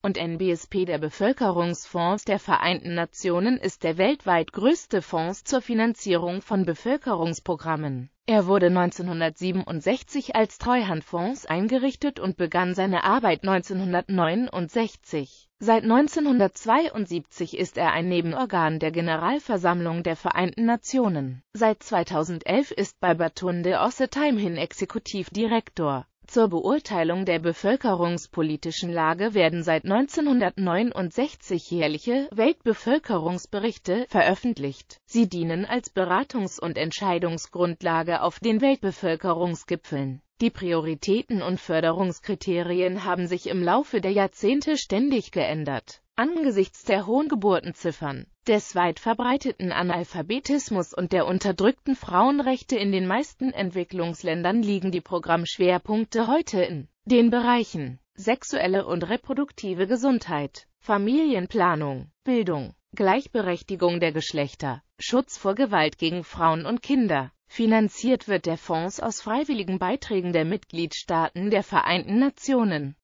und NBSP der Bevölkerungsfonds der Vereinten Nationen ist der weltweit größte Fonds zur Finanzierung von Bevölkerungsprogrammen. Er wurde 1967 als Treuhandfonds eingerichtet und begann seine Arbeit 1969. Seit 1972 ist er ein Nebenorgan der Generalversammlung der Vereinten Nationen. Seit 2011 ist bei Batunde Ossetheim hin Exekutivdirektor. Zur Beurteilung der bevölkerungspolitischen Lage werden seit 1969 jährliche Weltbevölkerungsberichte veröffentlicht. Sie dienen als Beratungs- und Entscheidungsgrundlage auf den Weltbevölkerungsgipfeln. Die Prioritäten und Förderungskriterien haben sich im Laufe der Jahrzehnte ständig geändert. Angesichts der hohen Geburtenziffern des weit verbreiteten Analphabetismus und der unterdrückten Frauenrechte in den meisten Entwicklungsländern liegen die Programmschwerpunkte heute in den Bereichen sexuelle und reproduktive Gesundheit, Familienplanung, Bildung, Gleichberechtigung der Geschlechter, Schutz vor Gewalt gegen Frauen und Kinder. Finanziert wird der Fonds aus freiwilligen Beiträgen der Mitgliedstaaten der Vereinten Nationen.